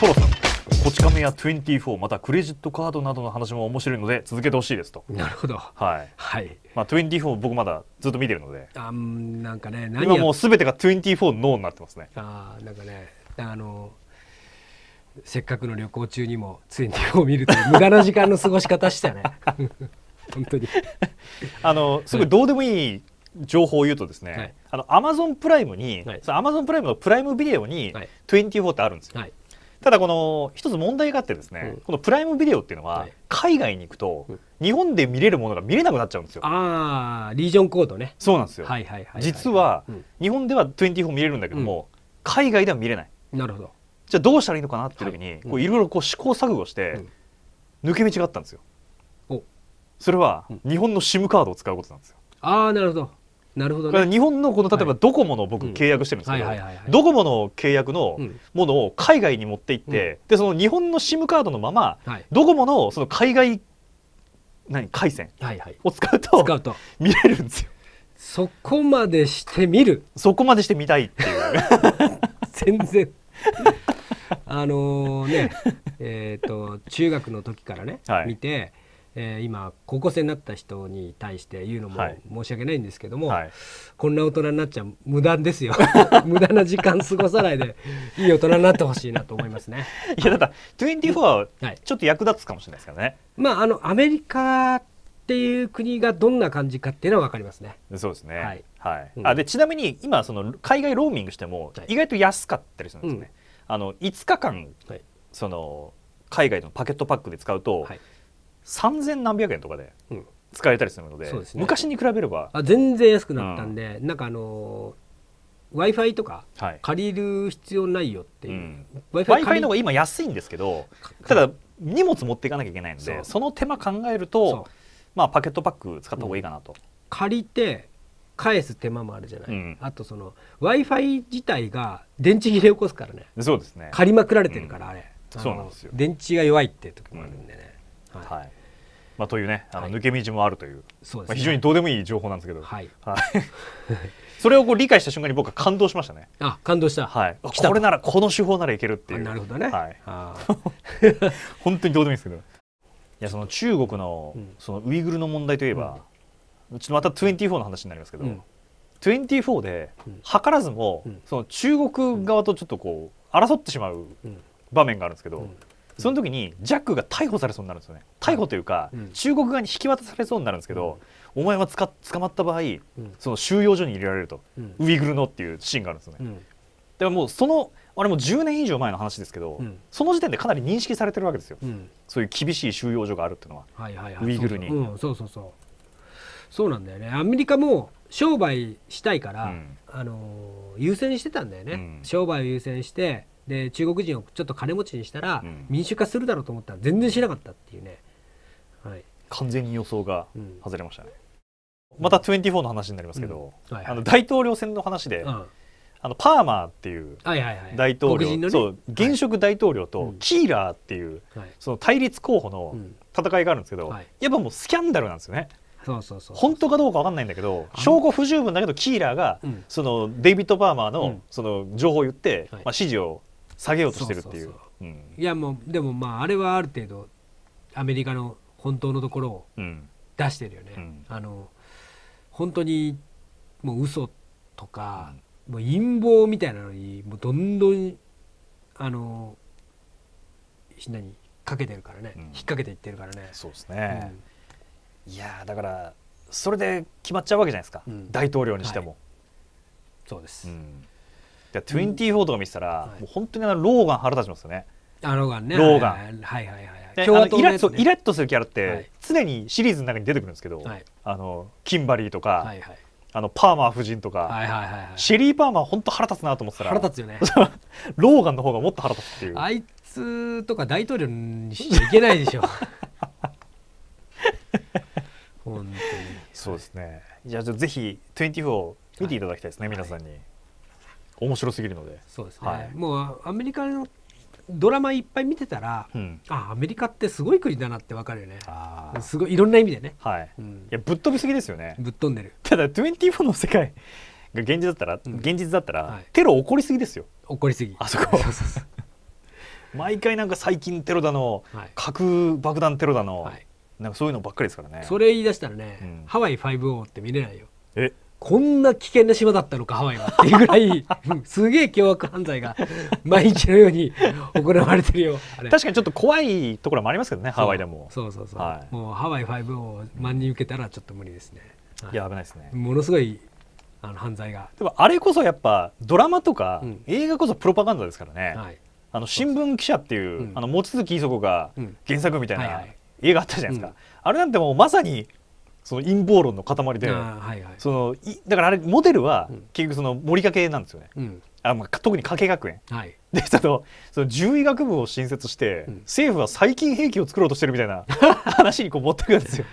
トロさんこち亀や24またクレジットカードなどの話も面白いので続けてほしいですとなるほどはい、はいまあ、24僕まだずっと見てるのであんなんかね何今もうすべてが24ノーになってますねああなんかねあのせっかくの旅行中にも24を見ると無駄な時間の過ごし方したね 本当にあのすごいどうでもいい情報を言うとですね、はい、あのアマゾンプライムに、はい、そアマゾンプライムのプライムビデオに、24ってあるんですよ、はい、ただこの一つ問題があってですね、このプライムビデオっていうのは海外に行くと日本で見れるものが見れなくなっちゃうんですよ。ああリージョンコードね。そうなんですよ。はいはいはい実は日本では24見れるんだけども、海外では見れない。なるほど。じゃあどうしたらいいのかなっていう時にいろいろこう試行錯誤して抜け道があったんですよ。それは日本の SIM カードを使うことなんですよ。ああなるほど。なるほど、ね、日本のこの例えばドコモの僕契約してるんですけどドコモの契約のものを海外に持って行って、うん、でその日本の SIM カードのまま、はい、ドコモのその海外何回線を使うとはいはい、見れるんですよ。そこまでしてみるそこまでしてみたいっていう 全然あのねえっ、ー、と中学の時からね、はい、見てえー、今高校生になった人に対して言うのも申し訳ないんですけども、はい、こんな大人になっちゃ無駄ですよ 無駄な時間過ごさないでいい大人になってほしいなと思いますね いやただ24はちょっと役立つかもしれないですからね、はい、まああのアメリカっていう国がどんな感じかっていうのは分かりますねそうですねはい、はいうん、あでちなみに今その海外ローミングしても意外と安かったりするんですね、うん、あの5日間、その海外のパケットパックで使うと、はい3千何百円とかで使えたりするのでうんでね、昔に比べればあ全然安くなったんで、うん、なんかあのー w i f i とか借りる必要ないよっていう、w i f i の方が今安いんですけどただ荷物持っていかなきゃいけないのでその手間考えると、まあ、パケットパック使った方がいいかなと、うん、借りて返す手間もあるじゃない、うん、あとその w i f i 自体が電池切れ起こすからねそうですね借りまくられてるから、あれ、そうなんですよ電池が弱いって時もあるんでね、はい、はいまあ、というねあの抜け道もあるというはい、まあ、非常にどうでもいい情報なんですけど、はい、はい、それをこう理解した瞬間に僕は感動しましたね。あ感動した,、はい、たこれならこの手法ならいけるっていうなるほどね、はい、あ 本当にどうでもいいですけどいやその中国のそのウイグルの問題といえば、うん、ちょっとまた24の話になりますけど、うん、24で図らずも、その中国側とちょっとこう争ってしまう場面があるんですけど。うんその時にジャックが逮捕されそうになるんですよね逮捕というか、中国側に引き渡されそうになるんですけど、お前はつか捕まった場合、その収容所に入れられると、ウイグルのっていうシーンがあるんですよね、だからもうそのあれも10年以上前の話ですけど、その時点でかなり認識されてるわけですよ、そういう厳しい収容所があるっていうのは,、はいはいはい、ウイグルにそうそうそうそうなんだよねアメリカも商売したいから、あの優先してたんだよね、商売を優先してで中国人をちょっと金持ちにしたら、民主化するだろうと思ったら全然しなかったっていうね、はい、完全に予想が外れましたね、うん、また24の話になりますけど、あの大統領選の話で、うん、あのパーマーっていう大統領、はいはいはい、そう現職大統領とキーラーっていう、はい、その対立候補の戦いがあるんですけど、はい、やっぱもうスキャンダルなんですよね。そうそうそう本当かどうか分かんないんだけど証拠不十分だけどキーラーが、そのデイビッド・パーマーの,、その情報を言って、まあ、支持を下げようとしてるっていう。いやもうでもまああれはある程度アメリカの本当のところを出してるよね。うん、あの本当にもう嘘とか、うん、もう陰謀みたいなのにもうどんどんあの何かけてるからね、うん、引っ掛けていってるからね。そうですね。いやだからそれで決まっちゃうわけじゃないですか、大統領にしても。はい、そうです、で24とか見てたら、もう本当にあのローガン腹立ちますよね。あローガンね。ローガン。はいはいはい。イラッとするキャラって常にシリーズの中に出てくるんですけど、あのキンバリーとか、あのパーマー夫人とか、シェリー・パーマー本当腹立つなと思ってたら腹立つよねローガンの方がもっと腹立つっていうあいつとか大統領にしちゃいけないでしょ 本当にそうですねじゃあぜひ24見ていただきたいですね、皆さんに。面白すぎるのでそうですね、はい、もうアメリカのドラマいっぱい見てたら、うん、あアメリカってすごい国だなってわかるよねすごいいろんな意味でね、はいうん、いやぶっ飛びすぎですよねぶっ飛んでるただ24の世界が現実だったら、うん、現実だったら、はい、テロ起こりすぎですよ起こりすぎあそこ毎回なんか最近テロだの、はい、核爆弾テロだの、はい、なんかそういうのばっかりですからねそれ言い出したらね、うん、ハワイ5 0って見れないよえこんな危険な島だったのかハワイは っていうぐらいすげえ凶悪犯罪が 毎日のように 行われてるよ確かにちょっと怖いところもありますけどねハワイでもそうそうそう、はい、もうハワイ5を万人受けたらちょっと無理ですね、い、や危ないですねものすごいあの犯罪がでもあれこそやっぱドラマとか、うん、映画こそプロパガンダですからね、はい、あの新聞記者っていう、あの望月磯子が原作みたいな映画あったじゃないですか、うん、あれなんてもうまさにその陰謀論の塊で、はいはい、そのいだからあれモデルは結局その森掛なんですよね、うん、あまあ、特に加計学園、はい、でそのその獣医学部を新設して、うん、政府は細菌兵器を作ろうとしてるみたいな 話にこう持ってくるんですよ。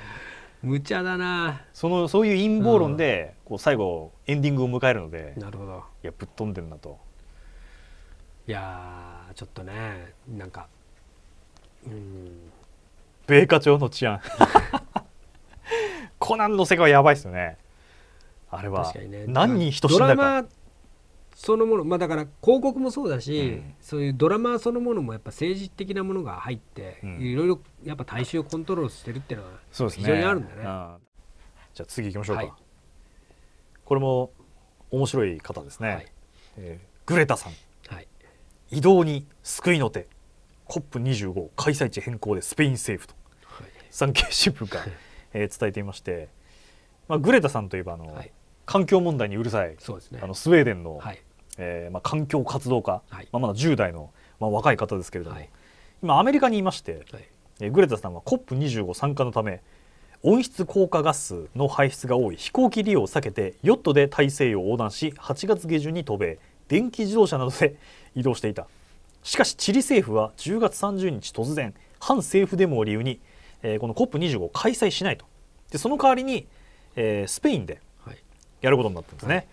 無茶だなそのそういう陰謀論で、こう最後エンディングを迎えるのでなるほどいやぶっ飛んでるなといやちょっとねなんかうん米花町の治安 コナンの世界はやばいですよねあれは何人人死んだかそのものまあだから広告もそうだし、うん、そういうドラマそのものもやっぱ政治的なものが入って、いろいろやっぱ大衆をコントロールしてるっていうのは非常にあるんだね、ね、じゃあ次行きましょうか、はい、これも面白い方ですね、はい、えー、グレタさん、はい、移動に救いの手 COP25 開催地変更でスペイン政府と、はい、産経新聞が えー、伝えていまして、まあ、グレタさんといえばあの、はい、環境問題にうるさいそうです、ね、あのスウェーデンの、はい、えー、まあ、環境活動家、はい、まあ、まだ10代の、まあ、若い方ですけれども、今アメリカにいまして、はい、えー、グレタさんは COP25 参加のため温室効果ガスの排出が多い飛行機利用を避けてヨットで大西洋を横断し8月下旬に渡米電気自動車などで 移動していたしかしチリ政府は10月30日突然反政府デモを理由にえー、この COP25 を開催しないとでその代わりに、えー、スペインでやることになったんですね、はい、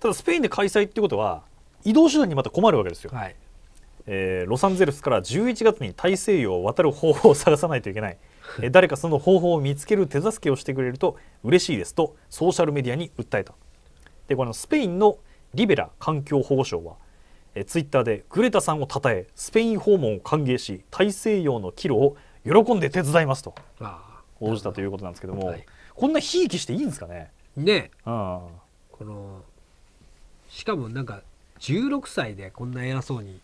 ただスペインで開催っていうことは移動手段にまた困るわけですよ、はい、えー、ロサンゼルスから11月に大西洋を渡る方法を探さないといけない え誰かその方法を見つける手助けをしてくれると嬉しいですとソーシャルメディアに訴えたでこのスペインのリベラ環境保護省はえツイッターでグレタさんをたたえスペイン訪問を歓迎し大西洋の岐路を喜んで手伝いますと応じたということなんですけども、はい、こんなひいきしていいんですかねね、うん、このしかもなんか16歳でこんな偉そうに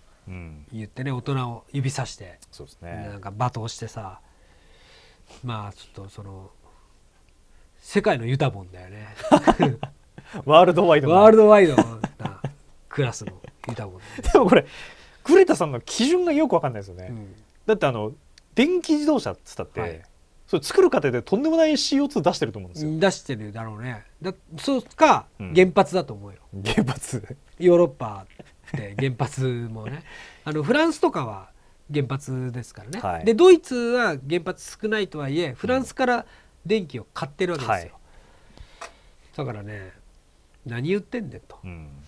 言ってね、うん、大人を指さしてそうです、ね、なんか罵倒してさまあちょっとその世界のユタボンだよね ワールドワイドワールドワイドなクラスのユタボンでもこれレ田さんの基準がよく分かんないですよね、うん、だってあの電気自動車っつったって、はい、それ作る過程でとんでもない CO2 出してると思うんですよ出してるだろうねだそうか、うん、原発だと思うよ原発ヨーロッパって原発もねあのフランスとかは原発ですからね、はい、でドイツは原発少ないとはいえフランスから電気を買ってるわけですよ、うん、だからね何言ってんねん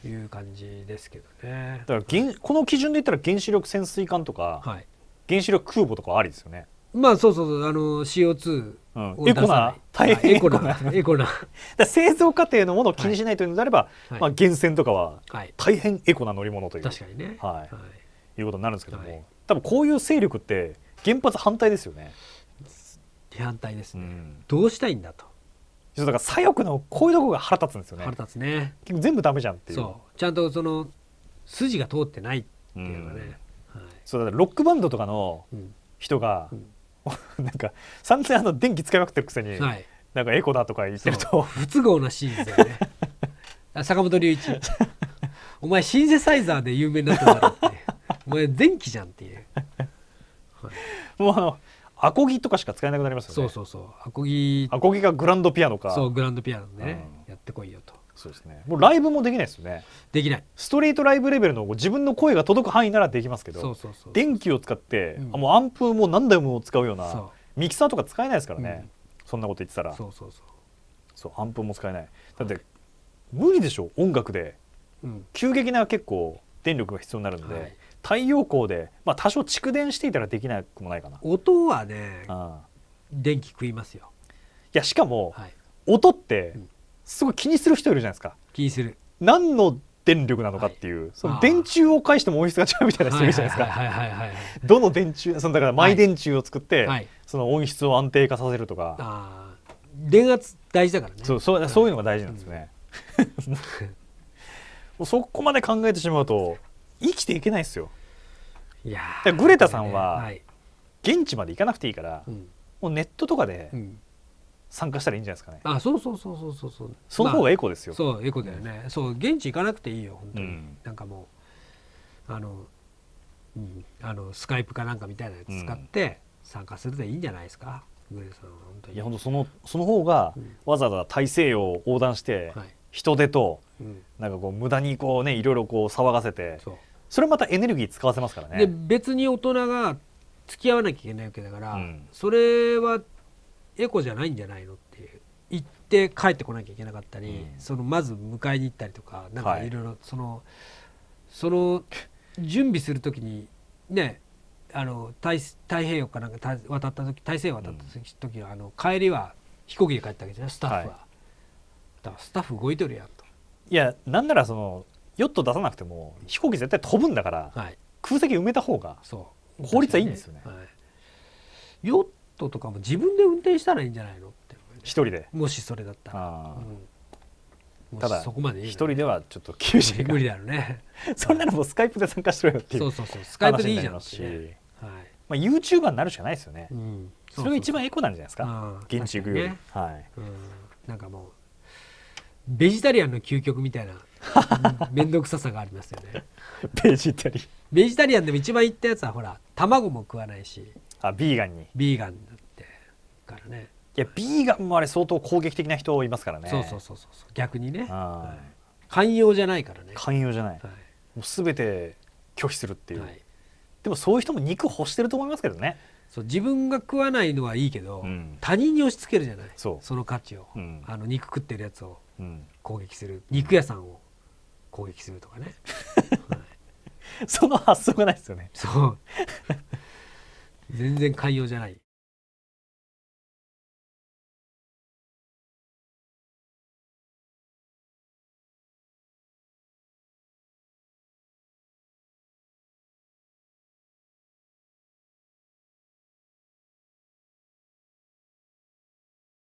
という感じですけどね、うん、だからこの基準で言ったら原子力潜水艦とか、はい、原子力空母とかありですよねまあそうそうそうあの CO2 をエコな大変エコなエコな製造過程のものを気にしないというのであれば、はい、まあ、源泉とかは大変エコな乗り物という、はい、確かにね、はい、はい、いうことになるんですけども、はい、多分こういう勢力って原発反対ですよね反対ですね、うん、どうしたいんだとだから左翼のこういうとこが腹立つんですよね腹立つね全部ダメじゃんっていうそうちゃんとその筋が通ってないっていうのがね、うんそうだロックバンドとかの人が、うん、なんか散々あの電気使いまくってるくせに、はい、なんかエコだとか言ってると不都合なシーンですよね 坂本龍一お前シンセサイザーで有名になっただろってお前電気じゃんっていう、はい、もうあのアコギとかしか使えなくなりますよねそうそうそうアコギアコギがグランドピアノかそうグランドピアノね、うん、やってこいよとそうですねもうライブもできないですよねできないストリートライブレベルの自分の声が届く範囲ならできますけど電気を使って、うん、もうアンプも何台も使うようなミキサーとか使えないですからね、うん、そんなこと言ってたらそうそうそうそうアンプも使えないだって無理でしょ音楽で、うん、急激な結構電力が必要になるんで、はい、太陽光で、まあ、多少蓄電していたらできなくもないかな音はね電気食いますよいやしかも、はい、音って、うんすごい気にする人いるじゃないですか気にする何の電力なのかっていう、はい、その電柱を返しても音質が違うみたいな人いるじゃないですかどの電柱そのだからマイ電柱を作って、はい、その音質を安定化させるとか電圧大事だからねそうそうそういうのが大事なんですね、うん、そこまで考えてしまうと生きていけないですよいやグレタさんは、現地まで行かなくていいから、うん、もうネットとかで、うん参加したらいいんじゃないですかねあそうそうそうそうそうそうその方がエコですよ、まあ、そうエコだよね、そう現地行かなくていいよ本当に、うん、なんかもうあの、うん、あのスカイプかなんかみたいなやつ使って参加するでいいんじゃないですか、グレさん本当にいや本当そのその方が、わざわざ大西洋を横断して、はい、人手と、うんなんかこう無駄にこうねいろいろこう騒がせてそそれまたエネルギー使わせますからねで別に大人が付き合わなきゃいけないわけだから、うん、それはエコじゃないんじゃないのって行って帰ってこなきゃいけなかったり、うん、そのまず迎えに行ったりとかなんかいろいろその、はい、その準備する時にねあの太太平洋かなんか渡った時大西洋渡った時,、のあの帰りは飛行機で帰ったわけじゃないスタッフは、はい、だからスタッフ動いてるやんといやなんならそのヨット出さなくても飛行機絶対飛ぶんだから、はい、空席埋めた方が効率はいいんですよね。はい、ヨットとかも自分で運転したらいいんじゃないのって一人でもしそれだったら、うん、ただそこまで一人ではちょっと厳しい無理だよね そんなのもスカイプで参加しろよっていうそうそうそうスカイプでいいじゃんい、ね、はいまあ、YouTuber になるしかないですよね、うん、それが一番エコなんじゃないですか現地行くより、ね、はい、うん、なんかもうベジタリアンの究極みたいな 面倒くささがありますよねベジタリアンでも一番言ったやつはほら卵も食わないしあビーガンにビーガンだってからねいやビーガンもあれ相当攻撃的な人いますからねそうそうそうそう逆にね、はい、寛容じゃないからね寛容じゃない、はい、もう全て拒否するっていう、はい、でもそういう人も肉欲してると思いますけどねそう自分が食わないのはいいけど、うん、他人に押し付けるじゃないその価値を、うん、あの肉食ってるやつを攻撃する、うん、肉屋さんを攻撃するとかね、はい、その発想がないですよねそう全然海洋じゃない